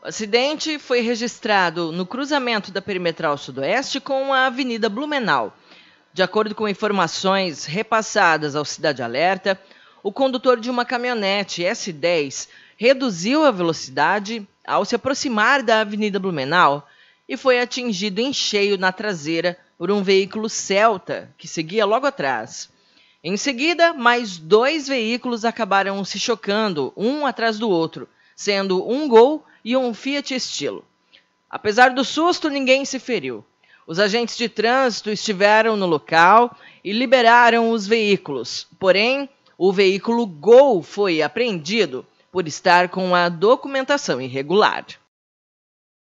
O acidente foi registrado no cruzamento da Perimetral Sudoeste com a Avenida Blumenau. De acordo com informações repassadas ao Cidade Alerta, o condutor de uma caminhonete S10 reduziu a velocidade ao se aproximar da Avenida Blumenau e foi atingido em cheio na traseira por um veículo Celta que seguia logo atrás. Em seguida, mais dois veículos acabaram se chocando, um atrás do outro sendo um Gol e um Fiat Estilo. Apesar do susto, ninguém se feriu. Os agentes de trânsito estiveram no local e liberaram os veículos. Porém, o veículo Gol foi apreendido por estar com a documentação irregular.